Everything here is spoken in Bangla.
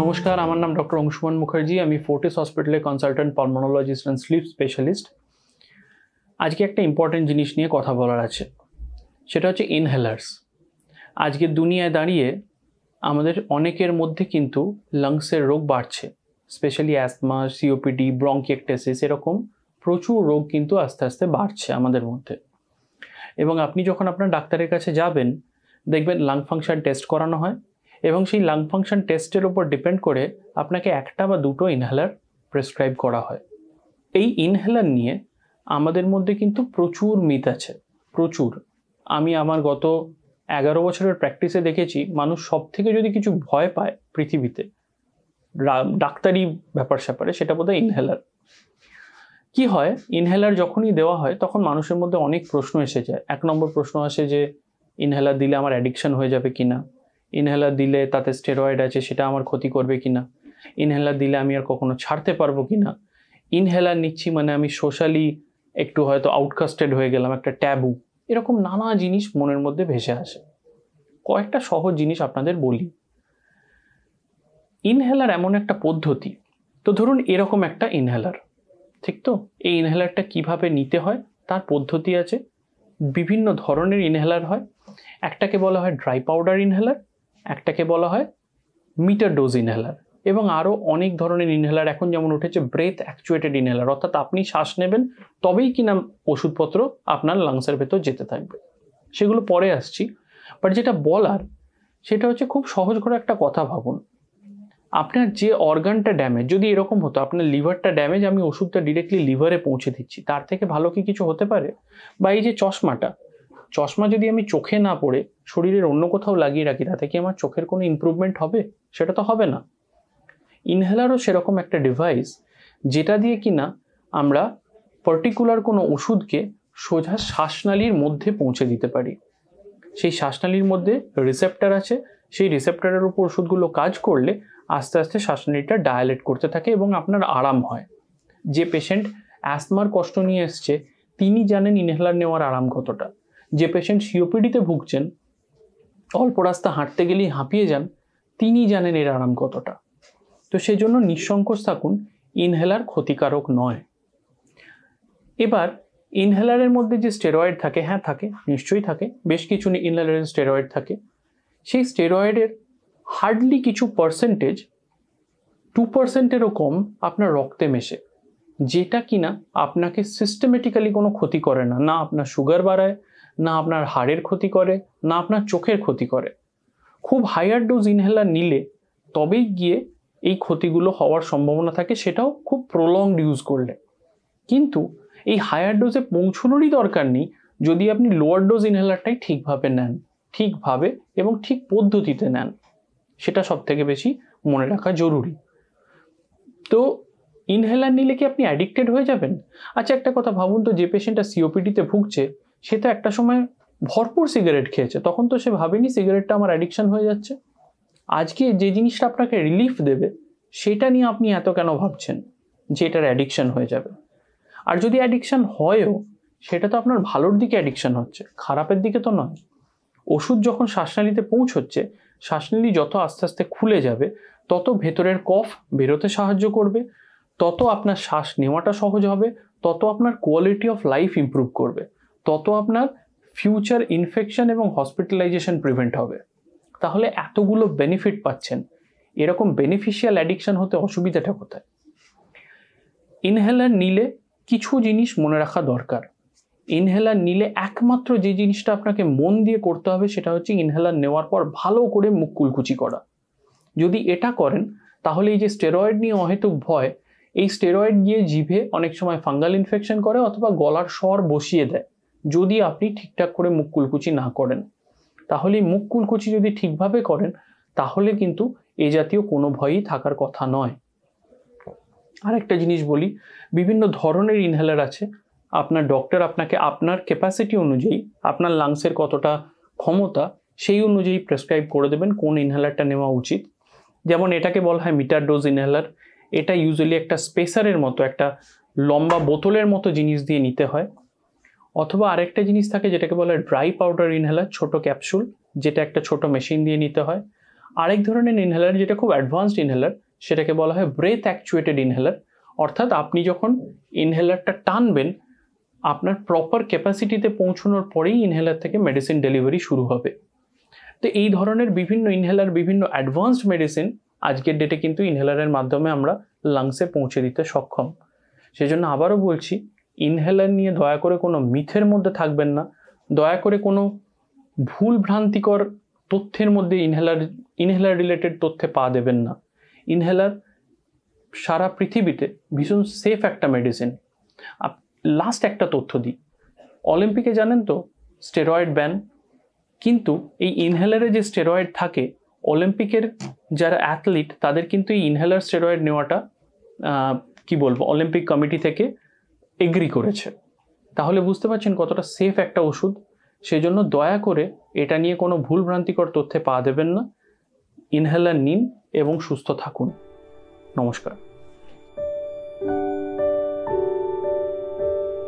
নমস্কার আমার নাম ডক্টর অংশুমান মুখার্জি আমি ফোর্টিস হসপিটালে consultant pulmonologist and sleep specialist আজকে একটা ইম্পর্টেন্ট জিনিস নিয়ে কথা বলার আছে সেটা হচ্ছে ইনহেলার্স আজকে দুনিয়ায় দাঁড়িয়ে আমাদের অনেকের মধ্যে কিন্তু লাংসের রোগ বাড়ছে স্পেশালি অ্যাসমা সিওপিডি ব্রঙ্কিয়েকটেসিস এরকম প্রচুর রোগ কিন্তু আস্তে আস্তে বাড়ছে আমাদের মধ্যে এবং আপনি যখন আপনার ডাক্তারের কাছে যাবেন দেখবেন লাং ফাংশন টেস্ট করানো হয় এবং সেই লাং ফাংশন টেস্টের ওপর ডিপেন্ড করে আপনাকে একটা বা দুটো ইনহেলার প্রেসক্রাইব করা হয় এই ইনহেলার নিয়ে আমাদের মধ্যে কিন্তু প্রচুর মিথ আছে প্রচুর আমি আমার গত এগারো বছরের প্র্যাকটিসে দেখেছি মানুষ সব থেকে যদি কিছু ভয় পায় পৃথিবীতে ডাক্তারি ব্যাপার স্যাপারে সেটা বোধহয় ইনহেলার কি হয় ইনহেলার যখনই দেওয়া হয় তখন মানুষের মধ্যে অনেক প্রশ্ন এসে যায় এক নম্বর প্রশ্ন আসে যে ইনহেলার দিলে আমার অ্যাডিকশন হয়ে যাবে কিনা না ইনহেলার দিলে তাতে স্টেরয়েড আছে সেটা আমার ক্ষতি করবে কি না ইনহেলার দিলে আমি আর কখনো ছাড়তে পারবো কি না ইনহেলার নিচ্ছি মানে আমি সোশ্যালি একটু হয়তো আউটকাস্টেড হয়ে গেলাম একটা ট্যাবু এরকম নানা জিনিস মনের মধ্যে ভেসে আসে কয়েকটা সহজ জিনিস আপনাদের বলি ইনহেলার এমন একটা পদ্ধতি তো ধরুন এরকম একটা ইনহেলার ঠিক তো এই ইনহেলারটা কিভাবে নিতে হয় তার পদ্ধতি আছে বিভিন্ন ধরনের ইনহেলার হয় একটাকে বলা হয় ড্রাই পাউডার ইনহেলার একটাকে বলা হয় মিটার ডোজ ইনহেলার এবং আরও অনেক ধরনের ইনহেলার এখন যেমন উঠেছে ব্রেথ অ্যাকচুয়েটেড ইনহেলার অর্থাৎ আপনি শ্বাস নেবেন তবেই কিনা ওষুধপত্র আপনার লাংসের ভেতর যেতে থাকবে সেগুলো পরে আসছি বাট যেটা বলার সেটা হচ্ছে খুব সহজ করে একটা কথা ভাবুন আপনার যে অর্গানটা ড্যামেজ যদি এরকম হতো আপনার লিভারটা ড্যামেজ আমি ওষুধটা ডিরেক্টলি লিভারে পৌঁছে দিচ্ছি তার থেকে ভালো কি কিছু হতে পারে বা এই যে চশমাটা চশমা যদি আমি চোখে না পড়ে শরীরের অন্য কোথাও লাগিয়ে রাখি তাতে কি আমার চোখের কোনো ইম্প্রুভমেন্ট হবে সেটা তো হবে না ইনহেলারও সেরকম একটা ডিভাইস যেটা দিয়ে কিনা আমরা পার্টিকুলার কোনো ওষুধকে সোজা শ্বাসনালীর মধ্যে পৌঁছে দিতে পারি সেই শ্বাসনালীর মধ্যে রিসেপ্টার আছে সেই রিসেপ্টারের উপর ওষুধগুলো কাজ করলে আস্তে আস্তে শ্বাসনালীটা ডায়ালেট করতে থাকে এবং আপনার আরাম হয় যে পেশেন্ট অ্যাসমার কষ্ট নিয়ে এসছে তিনি জানেন ইনহেলার নেওয়ার আরাম কতটা যে পেশেন্ট সিওপিডিতে ভুগছেন অল্প রাস্তা হাঁটতে গেলেই হাঁপিয়ে যান তিনি জানেন এর আরাম কতটা তো সেজন্য নিঃসংকোচ থাকুন ইনহেলার ক্ষতিকারক নয় এবার ইনহেলারের মধ্যে যে স্টেরয়েড থাকে হ্যাঁ থাকে নিশ্চয়ই থাকে বেশ কিছু ইনহেলারের স্টেরয়েড থাকে সেই স্টেরয়েডের হার্ডলি কিছু পার্সেন্টেজ টু পার্সেন্টেরও কম আপনার রক্তে মেশে যেটা কিনা আপনাকে সিস্টেমেটিক্যালি কোনো ক্ষতি করে না না আপনার সুগার বাড়ায় না আপনার হাড়ের ক্ষতি করে না আপনার চোখের ক্ষতি করে খুব হায়ার ডোজ ইনহেলার নিলে তবেই গিয়ে এই ক্ষতিগুলো হওয়ার সম্ভাবনা থাকে সেটাও খুব প্রলংড ইউজ করলে কিন্তু এই হায়ার ডোজে পৌঁছনোরই দরকার নেই যদি আপনি লোয়ার ডোজ ইনহেলারটাই ঠিকভাবে নেন ঠিকভাবে এবং ঠিক পদ্ধতিতে নেন সেটা সব থেকে বেশি মনে রাখা জরুরি তো ইনহেলার নিলে কি আপনি অ্যাডিক্টেড হয়ে যাবেন আচ্ছা একটা কথা ভাবুন তো যে পেশেন্টটা সিওপিডিতে ভুগছে সে তো একটা সময় ভরপুর সিগারেট খেয়েছে তখন তো সে ভাবেনি সিগারেটটা আমার অ্যাডিকশান হয়ে যাচ্ছে আজকে যে জিনিসটা আপনাকে রিলিফ দেবে সেটা নিয়ে আপনি এত কেন ভাবছেন যে এটার অ্যাডিকশান হয়ে যাবে আর যদি অ্যাডিকশান হয়ও সেটা তো আপনার ভালোর দিকে অ্যাডিকশান হচ্ছে খারাপের দিকে তো নয় ওষুধ যখন শ্বাসনালীতে পৌঁছচ্ছে শ্বাসনালী যত আস্তে আস্তে খুলে যাবে তত ভেতরের কফ বেরোতে সাহায্য করবে তত আপনার শ্বাস নেওয়াটা সহজ হবে তত আপনার কোয়ালিটি অফ লাইফ ইম্প্রুভ করবে তত আপনার ফিউচার ইনফেকশন এবং হসপিটালাইজেশন প্রিভেন্ট হবে তাহলে এতগুলো বেনিফিট পাচ্ছেন এরকম বেনিফিশিয়াল অ্যাডিকশান হতে অসুবিধাটা কোথায় ইনহেলার নিলে কিছু জিনিস মনে রাখা দরকার ইনহেলার নিলে একমাত্র যে জিনিসটা আপনাকে মন দিয়ে করতে হবে সেটা হচ্ছে ইনহেলার নেওয়ার পর ভালো করে মুখ কুলকুচি করা যদি এটা করেন তাহলে এই যে স্টেরয়েড নিয়ে অহেতুক ভয় এই স্টেরয়েড দিয়ে জিভে অনেক সময় ফাঙ্গাল ইনফেকশন করে অথবা গলার স্বর বসিয়ে দেয় যদি আপনি ঠিকঠাক করে মুখ কুলকুচি না করেন তাহলে মুখ কুলকুচি যদি ঠিকভাবে করেন তাহলে কিন্তু এ জাতীয় কোনো ভয়ই থাকার কথা নয় আর একটা জিনিস বলি বিভিন্ন ধরনের ইনহেলার আছে আপনার ডক্টর আপনাকে আপনার ক্যাপাসিটি অনুযায়ী আপনার লাংসের কতটা ক্ষমতা সেই অনুযায়ী প্রেসক্রাইব করে দেবেন কোন ইনহেলারটা নেওয়া উচিত যেমন এটাকে বলা হয় মিটার ডোজ ইনহেলার এটা ইউজুয়ালি একটা স্পেসারের মতো একটা লম্বা বোতলের মতো জিনিস দিয়ে নিতে হয় অথবা আরেকটা জিনিস থাকে যেটাকে বলে ড্রাই পাউডার ইনহেলার ছোট ক্যাপসুল যেটা একটা ছোট মেশিন দিয়ে নিতে হয় আরেক ধরনের ইনহেলার যেটা খুব অ্যাডভান্সড ইনহেলার সেটাকে বলা হয় ব্রেথ অ্যাকচুয়েটেড ইনহেলার অর্থাৎ আপনি যখন ইনহেলারটা টানবেন আপনার প্রপার ক্যাপাসিটিতে পৌঁছানোর পরেই ইনহেলার থেকে মেডিসিন ডেলিভারি শুরু হবে তো এই ধরনের বিভিন্ন ইনহেলার বিভিন্ন অ্যাডভান্সড মেডিসিন আজকের ডেটে কিন্তু ইনহেলারের মাধ্যমে আমরা লাংসে পৌঁছে দিতে সক্ষম সেজন্য আবারও বলছি ইনহেলার নিয়ে দয়া করে কোনো মিথের মধ্যে থাকবেন না দয়া করে কোনো ভুল ভ্রান্তিকর তথ্যের মধ্যে ইনহেলার ইনহেলার রিলেটেড তথ্যে পা দেবেন না ইনহেলার সারা পৃথিবীতে ভীষণ সেফ একটা মেডিসিন লাস্ট একটা তথ্য দিই অলিম্পিকে জানেন তো স্টেরয়েড ব্যান কিন্তু এই ইনহেলারে যে স্টেরয়েড থাকে অলিম্পিকের যারা অ্যাথলিট তাদের কিন্তু এই ইনহেলার স্টেরয়েড নেওয়াটা কি বলবো অলিম্পিক কমিটি থেকে এগ্রি করেছে তাহলে বুঝতে পারছেন কতটা সেফ একটা ওষুধ সেই জন্য দয়া করে এটা নিয়ে কোনো ভুল ভ্রান্তিকর তথ্যে পা দেবেন না ইনহেলার নিন এবং সুস্থ থাকুন নমস্কার